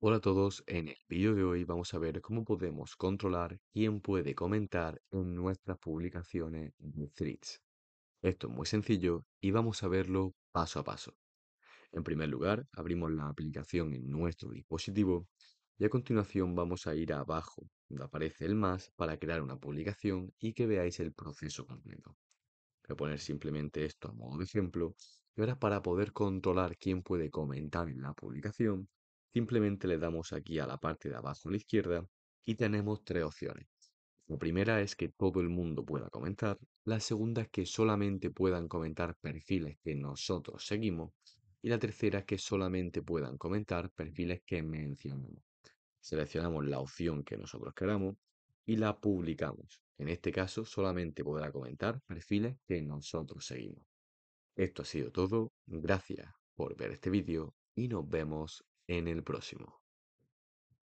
Hola a todos, en el vídeo de hoy vamos a ver cómo podemos controlar quién puede comentar en nuestras publicaciones de Threads. Esto es muy sencillo y vamos a verlo paso a paso. En primer lugar, abrimos la aplicación en nuestro dispositivo y a continuación vamos a ir abajo donde aparece el más para crear una publicación y que veáis el proceso completo. Voy a poner simplemente esto a modo de ejemplo y ahora para poder controlar quién puede comentar en la publicación Simplemente le damos aquí a la parte de abajo a la izquierda y tenemos tres opciones. La primera es que todo el mundo pueda comentar. La segunda es que solamente puedan comentar perfiles que nosotros seguimos. Y la tercera es que solamente puedan comentar perfiles que mencionamos. Seleccionamos la opción que nosotros queramos y la publicamos. En este caso solamente podrá comentar perfiles que nosotros seguimos. Esto ha sido todo. Gracias por ver este vídeo y nos vemos en el próximo.